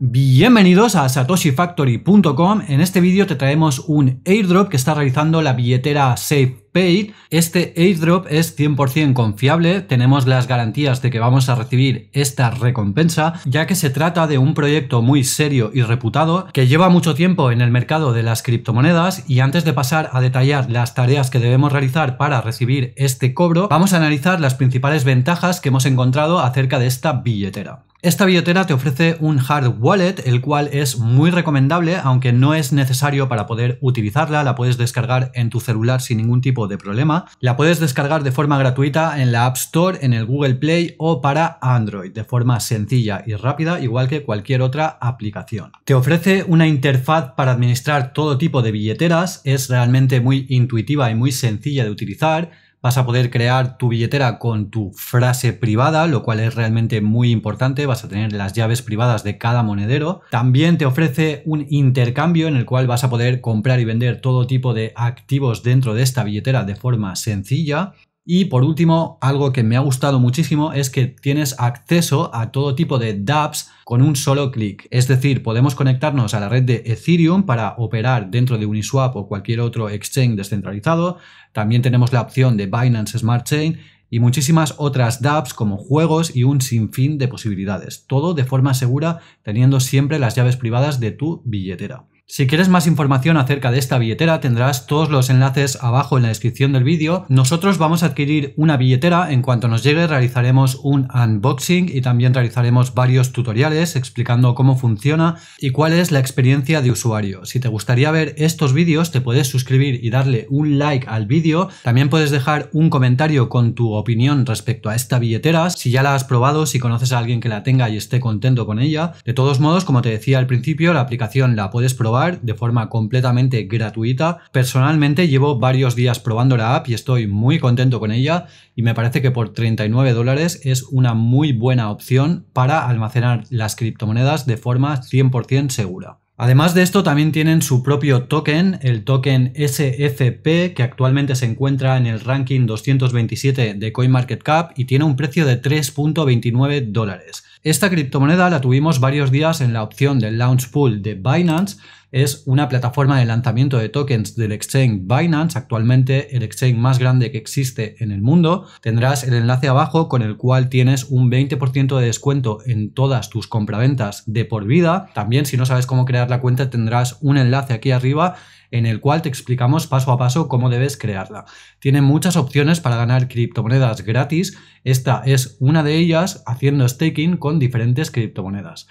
Bienvenidos a satoshifactory.com. En este vídeo te traemos un airdrop que está realizando la billetera Safe Paid, Este airdrop es 100% confiable, tenemos las garantías de que vamos a recibir esta recompensa, ya que se trata de un proyecto muy serio y reputado que lleva mucho tiempo en el mercado de las criptomonedas y antes de pasar a detallar las tareas que debemos realizar para recibir este cobro, vamos a analizar las principales ventajas que hemos encontrado acerca de esta billetera. Esta billetera te ofrece un hard wallet, el cual es muy recomendable, aunque no es necesario para poder utilizarla, la puedes descargar en tu celular sin ningún tipo de problema, la puedes descargar de forma gratuita en la App Store, en el Google Play o para Android, de forma sencilla y rápida, igual que cualquier otra aplicación. Te ofrece una interfaz para administrar todo tipo de billeteras, es realmente muy intuitiva y muy sencilla de utilizar, Vas a poder crear tu billetera con tu frase privada, lo cual es realmente muy importante. Vas a tener las llaves privadas de cada monedero. También te ofrece un intercambio en el cual vas a poder comprar y vender todo tipo de activos dentro de esta billetera de forma sencilla. Y por último, algo que me ha gustado muchísimo es que tienes acceso a todo tipo de dApps con un solo clic. Es decir, podemos conectarnos a la red de Ethereum para operar dentro de Uniswap o cualquier otro exchange descentralizado. También tenemos la opción de Binance Smart Chain y muchísimas otras dApps como juegos y un sinfín de posibilidades. Todo de forma segura, teniendo siempre las llaves privadas de tu billetera. Si quieres más información acerca de esta billetera tendrás todos los enlaces abajo en la descripción del vídeo. Nosotros vamos a adquirir una billetera, en cuanto nos llegue realizaremos un unboxing y también realizaremos varios tutoriales explicando cómo funciona y cuál es la experiencia de usuario. Si te gustaría ver estos vídeos te puedes suscribir y darle un like al vídeo. También puedes dejar un comentario con tu opinión respecto a esta billetera, si ya la has probado, si conoces a alguien que la tenga y esté contento con ella. De todos modos, como te decía al principio, la aplicación la puedes probar de forma completamente gratuita. Personalmente llevo varios días probando la app y estoy muy contento con ella y me parece que por 39 dólares es una muy buena opción para almacenar las criptomonedas de forma 100% segura. Además de esto, también tienen su propio token, el token SFP, que actualmente se encuentra en el ranking 227 de CoinMarketCap y tiene un precio de 3.29 dólares. Esta criptomoneda la tuvimos varios días en la opción del Launch Pool de Binance es una plataforma de lanzamiento de tokens del exchange Binance, actualmente el exchange más grande que existe en el mundo. Tendrás el enlace abajo con el cual tienes un 20% de descuento en todas tus compraventas de por vida. También si no sabes cómo crear la cuenta tendrás un enlace aquí arriba en el cual te explicamos paso a paso cómo debes crearla. Tiene muchas opciones para ganar criptomonedas gratis. Esta es una de ellas haciendo staking con diferentes criptomonedas.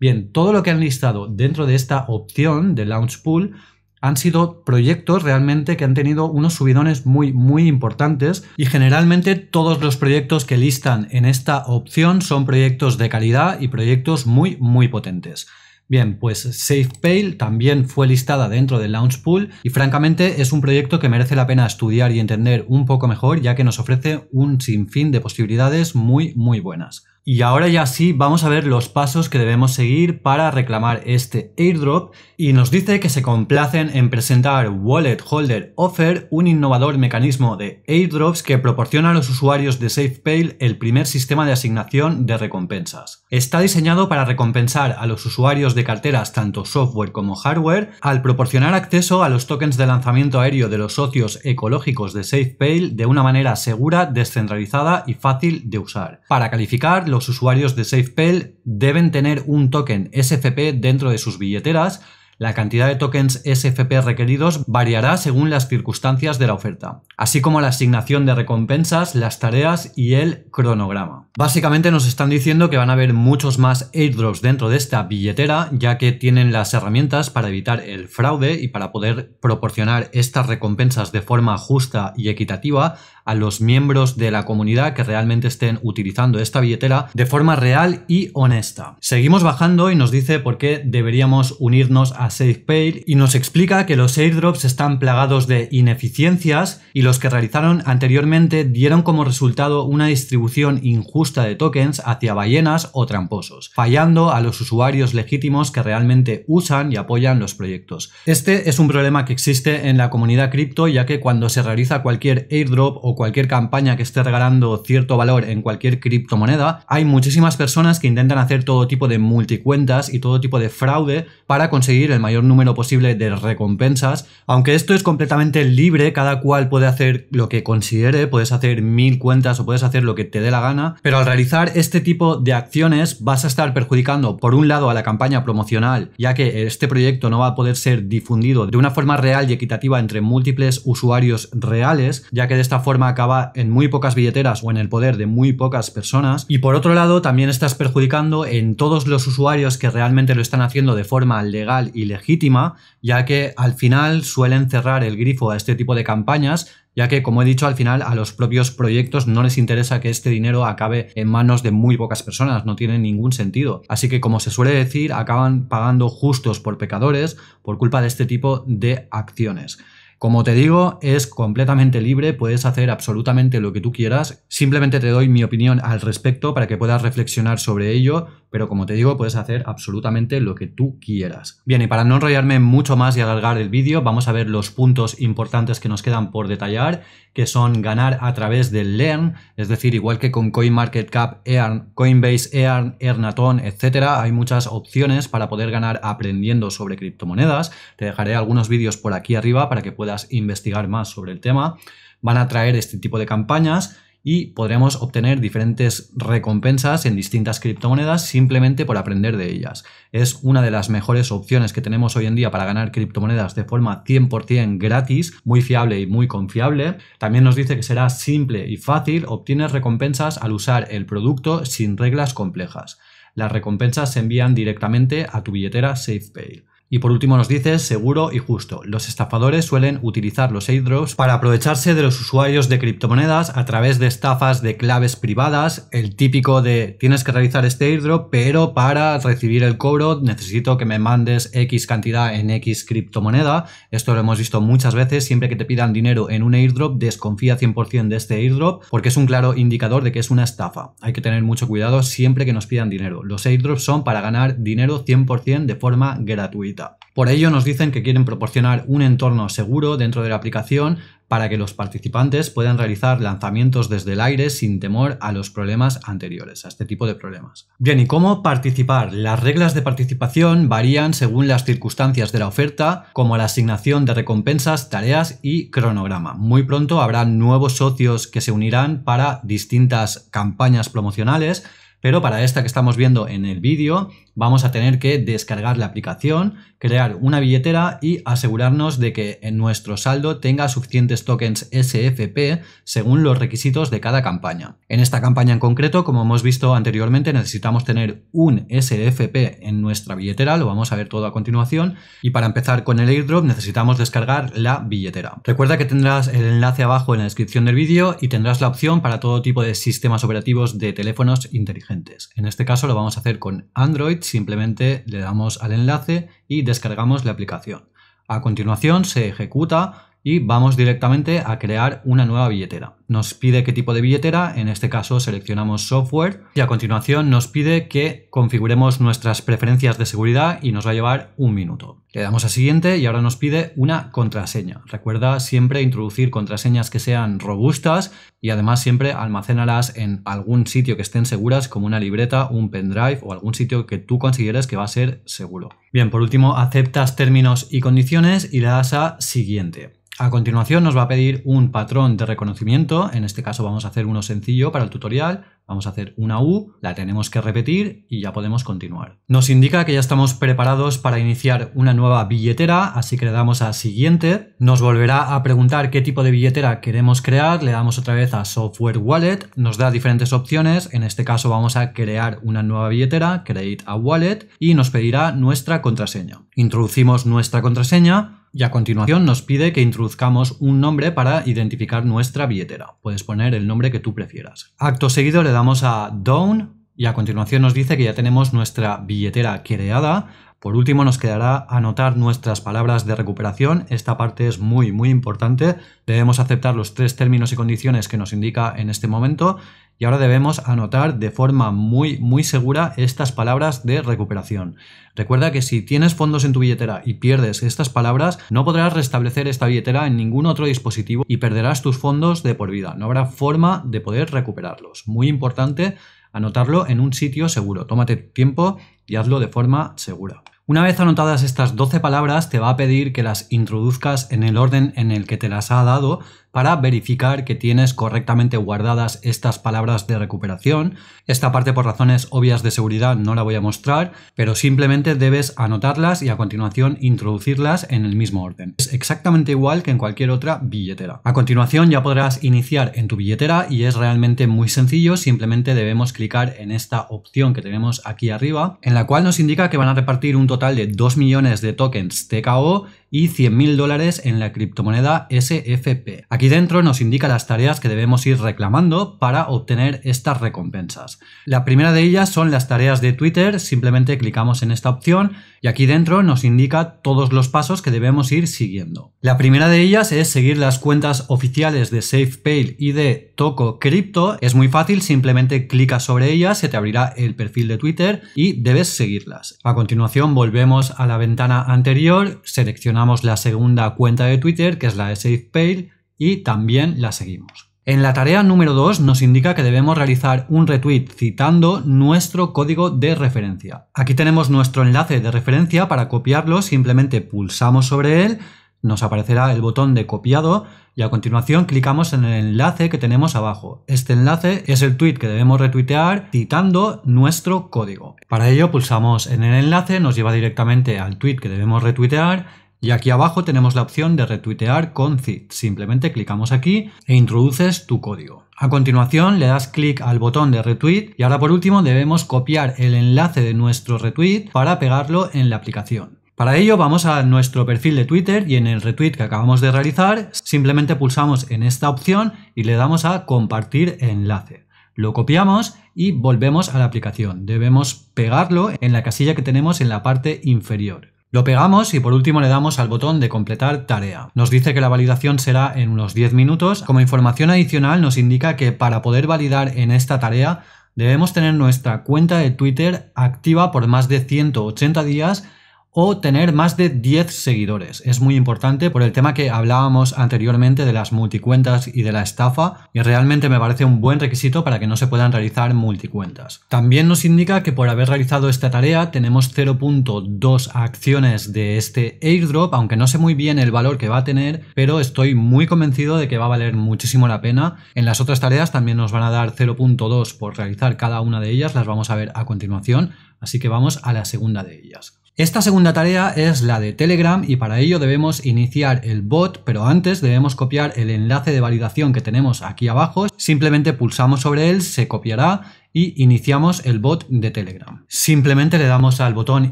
Bien, todo lo que han listado dentro de esta opción de LaunchPool Pool han sido proyectos realmente que han tenido unos subidones muy muy importantes y generalmente todos los proyectos que listan en esta opción son proyectos de calidad y proyectos muy muy potentes. Bien, pues SafePail también fue listada dentro del LaunchPool Pool y francamente es un proyecto que merece la pena estudiar y entender un poco mejor ya que nos ofrece un sinfín de posibilidades muy muy buenas. Y ahora ya sí, vamos a ver los pasos que debemos seguir para reclamar este airdrop y nos dice que se complacen en presentar Wallet Holder Offer, un innovador mecanismo de airdrops que proporciona a los usuarios de SafePay el primer sistema de asignación de recompensas. Está diseñado para recompensar a los usuarios de carteras tanto software como hardware al proporcionar acceso a los tokens de lanzamiento aéreo de los socios ecológicos de SafePay de una manera segura, descentralizada y fácil de usar. Para calificar, los los usuarios de SafePal deben tener un token SFP dentro de sus billeteras. La cantidad de tokens SFP requeridos variará según las circunstancias de la oferta, así como la asignación de recompensas, las tareas y el cronograma. Básicamente nos están diciendo que van a haber muchos más airdrops dentro de esta billetera, ya que tienen las herramientas para evitar el fraude y para poder proporcionar estas recompensas de forma justa y equitativa a los miembros de la comunidad que realmente estén utilizando esta billetera de forma real y honesta. Seguimos bajando y nos dice por qué deberíamos unirnos a SafePay y nos explica que los airdrops están plagados de ineficiencias y los que realizaron anteriormente dieron como resultado una distribución injusta gusta de tokens hacia ballenas o tramposos, fallando a los usuarios legítimos que realmente usan y apoyan los proyectos. Este es un problema que existe en la comunidad cripto ya que cuando se realiza cualquier airdrop o cualquier campaña que esté regalando cierto valor en cualquier criptomoneda, hay muchísimas personas que intentan hacer todo tipo de multicuentas y todo tipo de fraude para conseguir el mayor número posible de recompensas, aunque esto es completamente libre, cada cual puede hacer lo que considere, puedes hacer mil cuentas o puedes hacer lo que te dé la gana, pero al realizar este tipo de acciones vas a estar perjudicando por un lado a la campaña promocional, ya que este proyecto no va a poder ser difundido de una forma real y equitativa entre múltiples usuarios reales, ya que de esta forma acaba en muy pocas billeteras o en el poder de muy pocas personas. Y por otro lado, también estás perjudicando en todos los usuarios que realmente lo están haciendo de forma legal y legítima, ya que al final suelen cerrar el grifo a este tipo de campañas ya que, como he dicho, al final a los propios proyectos no les interesa que este dinero acabe en manos de muy pocas personas, no tiene ningún sentido. Así que, como se suele decir, acaban pagando justos por pecadores por culpa de este tipo de acciones. Como te digo, es completamente libre, puedes hacer absolutamente lo que tú quieras. Simplemente te doy mi opinión al respecto para que puedas reflexionar sobre ello. Pero como te digo, puedes hacer absolutamente lo que tú quieras. Bien, y para no enrollarme mucho más y alargar el vídeo, vamos a ver los puntos importantes que nos quedan por detallar, que son ganar a través del Learn, es decir, igual que con CoinMarketCap, EARN, Coinbase, EARN, Ernaton, etcétera, hay muchas opciones para poder ganar aprendiendo sobre criptomonedas. Te dejaré algunos vídeos por aquí arriba para que puedas investigar más sobre el tema. Van a traer este tipo de campañas y podremos obtener diferentes recompensas en distintas criptomonedas simplemente por aprender de ellas. Es una de las mejores opciones que tenemos hoy en día para ganar criptomonedas de forma 100% gratis, muy fiable y muy confiable. También nos dice que será simple y fácil, obtienes recompensas al usar el producto sin reglas complejas. Las recompensas se envían directamente a tu billetera SafePay. Y por último nos dice seguro y justo. Los estafadores suelen utilizar los airdrops para aprovecharse de los usuarios de criptomonedas a través de estafas de claves privadas, el típico de tienes que realizar este airdrop, pero para recibir el cobro necesito que me mandes X cantidad en X criptomoneda. Esto lo hemos visto muchas veces, siempre que te pidan dinero en un airdrop, desconfía 100% de este airdrop porque es un claro indicador de que es una estafa. Hay que tener mucho cuidado siempre que nos pidan dinero. Los airdrops son para ganar dinero 100% de forma gratuita. Por ello nos dicen que quieren proporcionar un entorno seguro dentro de la aplicación para que los participantes puedan realizar lanzamientos desde el aire sin temor a los problemas anteriores, a este tipo de problemas. Bien, ¿y cómo participar? Las reglas de participación varían según las circunstancias de la oferta, como la asignación de recompensas, tareas y cronograma. Muy pronto habrá nuevos socios que se unirán para distintas campañas promocionales pero para esta que estamos viendo en el vídeo vamos a tener que descargar la aplicación, crear una billetera y asegurarnos de que en nuestro saldo tenga suficientes tokens SFP según los requisitos de cada campaña. En esta campaña en concreto, como hemos visto anteriormente, necesitamos tener un SFP en nuestra billetera, lo vamos a ver todo a continuación, y para empezar con el airdrop necesitamos descargar la billetera. Recuerda que tendrás el enlace abajo en la descripción del vídeo y tendrás la opción para todo tipo de sistemas operativos de teléfonos inteligentes. En este caso lo vamos a hacer con Android, simplemente le damos al enlace y descargamos la aplicación. A continuación se ejecuta y vamos directamente a crear una nueva billetera. Nos pide qué tipo de billetera, en este caso seleccionamos software y a continuación nos pide que configuremos nuestras preferencias de seguridad y nos va a llevar un minuto. Le damos a siguiente y ahora nos pide una contraseña. Recuerda siempre introducir contraseñas que sean robustas y además siempre almacénalas en algún sitio que estén seguras como una libreta, un pendrive o algún sitio que tú consideres que va a ser seguro. Bien, por último aceptas términos y condiciones y le das a siguiente. A continuación nos va a pedir un patrón de reconocimiento, en este caso vamos a hacer uno sencillo para el tutorial, Vamos a hacer una U, la tenemos que repetir y ya podemos continuar. Nos indica que ya estamos preparados para iniciar una nueva billetera, así que le damos a siguiente. Nos volverá a preguntar qué tipo de billetera queremos crear, le damos otra vez a software wallet, nos da diferentes opciones, en este caso vamos a crear una nueva billetera, create a wallet y nos pedirá nuestra contraseña. Introducimos nuestra contraseña, y a continuación nos pide que introduzcamos un nombre para identificar nuestra billetera. Puedes poner el nombre que tú prefieras. Acto seguido le damos vamos a Down y a continuación nos dice que ya tenemos nuestra billetera creada por último, nos quedará anotar nuestras palabras de recuperación. Esta parte es muy, muy importante. Debemos aceptar los tres términos y condiciones que nos indica en este momento y ahora debemos anotar de forma muy muy segura estas palabras de recuperación. Recuerda que si tienes fondos en tu billetera y pierdes estas palabras, no podrás restablecer esta billetera en ningún otro dispositivo y perderás tus fondos de por vida. No habrá forma de poder recuperarlos. Muy importante anotarlo en un sitio seguro. Tómate tiempo y hazlo de forma segura. Una vez anotadas estas 12 palabras, te va a pedir que las introduzcas en el orden en el que te las ha dado para verificar que tienes correctamente guardadas estas palabras de recuperación. Esta parte por razones obvias de seguridad no la voy a mostrar, pero simplemente debes anotarlas y a continuación introducirlas en el mismo orden. Es exactamente igual que en cualquier otra billetera. A continuación ya podrás iniciar en tu billetera y es realmente muy sencillo, simplemente debemos clicar en esta opción que tenemos aquí arriba, en la cual nos indica que van a repartir un total de 2 millones de tokens TKO y mil dólares en la criptomoneda SFP. Aquí dentro nos indica las tareas que debemos ir reclamando para obtener estas recompensas. La primera de ellas son las tareas de Twitter, simplemente clicamos en esta opción y aquí dentro nos indica todos los pasos que debemos ir siguiendo. La primera de ellas es seguir las cuentas oficiales de SafePay y de Toco Crypto. Es muy fácil, simplemente clicas sobre ellas, se te abrirá el perfil de Twitter y debes seguirlas. A continuación volvemos a la ventana anterior, seleccionamos la segunda cuenta de Twitter, que es la de savepale y también la seguimos. En la tarea número 2 nos indica que debemos realizar un retweet citando nuestro código de referencia. Aquí tenemos nuestro enlace de referencia para copiarlo, simplemente pulsamos sobre él, nos aparecerá el botón de copiado y a continuación clicamos en el enlace que tenemos abajo. Este enlace es el tweet que debemos retuitear citando nuestro código. Para ello pulsamos en el enlace, nos lleva directamente al tweet que debemos retuitear y aquí abajo tenemos la opción de retuitear con Simplemente clicamos aquí e introduces tu código. A continuación le das clic al botón de retweet y ahora por último debemos copiar el enlace de nuestro retweet para pegarlo en la aplicación. Para ello vamos a nuestro perfil de Twitter y en el retweet que acabamos de realizar simplemente pulsamos en esta opción y le damos a compartir enlace. Lo copiamos y volvemos a la aplicación. Debemos pegarlo en la casilla que tenemos en la parte inferior. Lo pegamos y por último le damos al botón de completar tarea. Nos dice que la validación será en unos 10 minutos. Como información adicional nos indica que para poder validar en esta tarea debemos tener nuestra cuenta de Twitter activa por más de 180 días o tener más de 10 seguidores. Es muy importante por el tema que hablábamos anteriormente de las multicuentas y de la estafa y realmente me parece un buen requisito para que no se puedan realizar multicuentas. También nos indica que por haber realizado esta tarea tenemos 0.2 acciones de este airdrop, aunque no sé muy bien el valor que va a tener, pero estoy muy convencido de que va a valer muchísimo la pena. En las otras tareas también nos van a dar 0.2 por realizar cada una de ellas, las vamos a ver a continuación, así que vamos a la segunda de ellas. Esta segunda tarea es la de Telegram y para ello debemos iniciar el bot, pero antes debemos copiar el enlace de validación que tenemos aquí abajo. Simplemente pulsamos sobre él, se copiará y iniciamos el bot de Telegram. Simplemente le damos al botón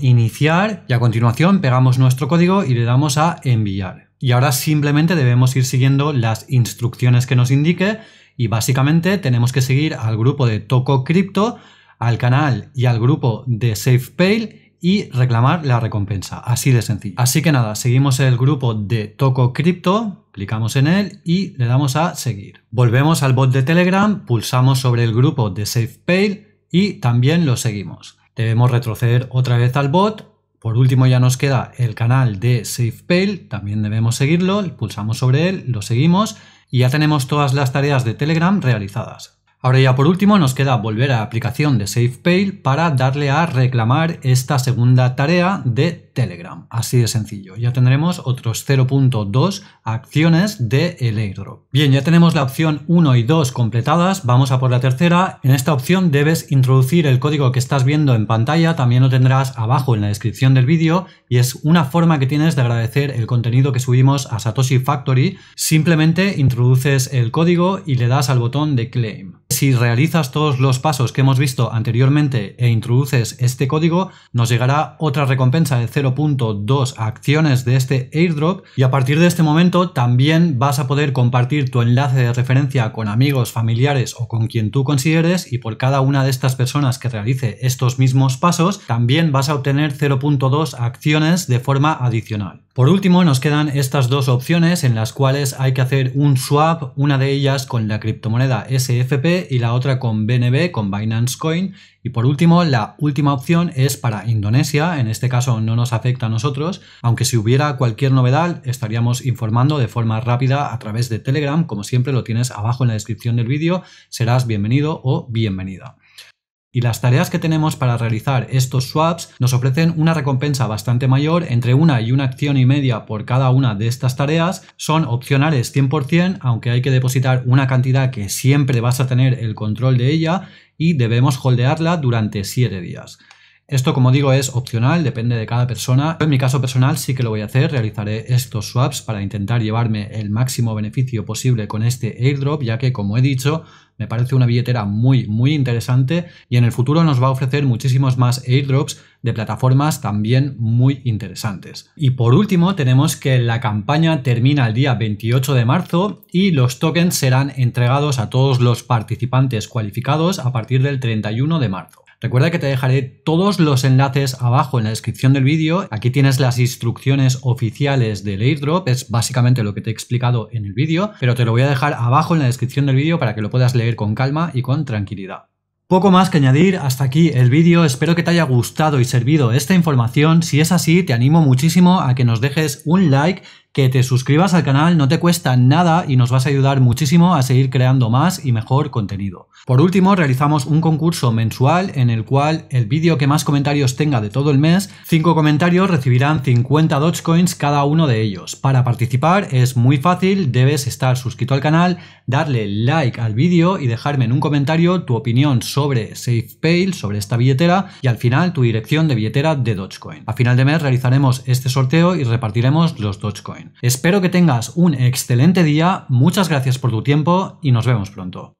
iniciar y a continuación pegamos nuestro código y le damos a enviar. Y ahora simplemente debemos ir siguiendo las instrucciones que nos indique y básicamente tenemos que seguir al grupo de Toco Crypto, al canal y al grupo de SafePail y reclamar la recompensa. Así de sencillo. Así que nada, seguimos el grupo de Toco Crypto clicamos en él y le damos a seguir. Volvemos al bot de Telegram, pulsamos sobre el grupo de SafePay y también lo seguimos. Debemos retroceder otra vez al bot. Por último ya nos queda el canal de SafePay, también debemos seguirlo, pulsamos sobre él, lo seguimos y ya tenemos todas las tareas de Telegram realizadas. Ahora ya por último nos queda volver a la aplicación de Pay para darle a reclamar esta segunda tarea de Telegram. Así de sencillo. Ya tendremos otros 0.2 acciones de airdrop. Bien, ya tenemos la opción 1 y 2 completadas. Vamos a por la tercera. En esta opción debes introducir el código que estás viendo en pantalla. También lo tendrás abajo en la descripción del vídeo. Y es una forma que tienes de agradecer el contenido que subimos a Satoshi Factory. Simplemente introduces el código y le das al botón de claim. Si realizas todos los pasos que hemos visto anteriormente e introduces este código, nos llegará otra recompensa de 0 0.2 acciones de este airdrop y a partir de este momento también vas a poder compartir tu enlace de referencia con amigos, familiares o con quien tú consideres y por cada una de estas personas que realice estos mismos pasos también vas a obtener 0.2 acciones de forma adicional. Por último nos quedan estas dos opciones en las cuales hay que hacer un swap, una de ellas con la criptomoneda SFP y la otra con BNB, con Binance Coin y por último, la última opción es para Indonesia, en este caso no nos afecta a nosotros, aunque si hubiera cualquier novedad estaríamos informando de forma rápida a través de Telegram, como siempre lo tienes abajo en la descripción del vídeo, serás bienvenido o bienvenida. Y las tareas que tenemos para realizar estos swaps nos ofrecen una recompensa bastante mayor, entre una y una acción y media por cada una de estas tareas. Son opcionales 100%, aunque hay que depositar una cantidad que siempre vas a tener el control de ella y debemos holdearla durante 7 días. Esto, como digo, es opcional, depende de cada persona. en mi caso personal sí que lo voy a hacer, realizaré estos swaps para intentar llevarme el máximo beneficio posible con este airdrop, ya que, como he dicho, me parece una billetera muy, muy interesante y en el futuro nos va a ofrecer muchísimos más airdrops de plataformas también muy interesantes. Y por último, tenemos que la campaña termina el día 28 de marzo y los tokens serán entregados a todos los participantes cualificados a partir del 31 de marzo. Recuerda que te dejaré todos los enlaces abajo en la descripción del vídeo. Aquí tienes las instrucciones oficiales del airdrop, es básicamente lo que te he explicado en el vídeo, pero te lo voy a dejar abajo en la descripción del vídeo para que lo puedas leer con calma y con tranquilidad. Poco más que añadir, hasta aquí el vídeo, espero que te haya gustado y servido esta información, si es así te animo muchísimo a que nos dejes un like que te suscribas al canal, no te cuesta nada y nos vas a ayudar muchísimo a seguir creando más y mejor contenido. Por último, realizamos un concurso mensual en el cual el vídeo que más comentarios tenga de todo el mes, 5 comentarios recibirán 50 Dogecoins cada uno de ellos. Para participar es muy fácil, debes estar suscrito al canal, darle like al vídeo y dejarme en un comentario tu opinión sobre SafePay, sobre esta billetera y al final tu dirección de billetera de Dogecoin. A final de mes realizaremos este sorteo y repartiremos los Dogecoin. Espero que tengas un excelente día, muchas gracias por tu tiempo y nos vemos pronto.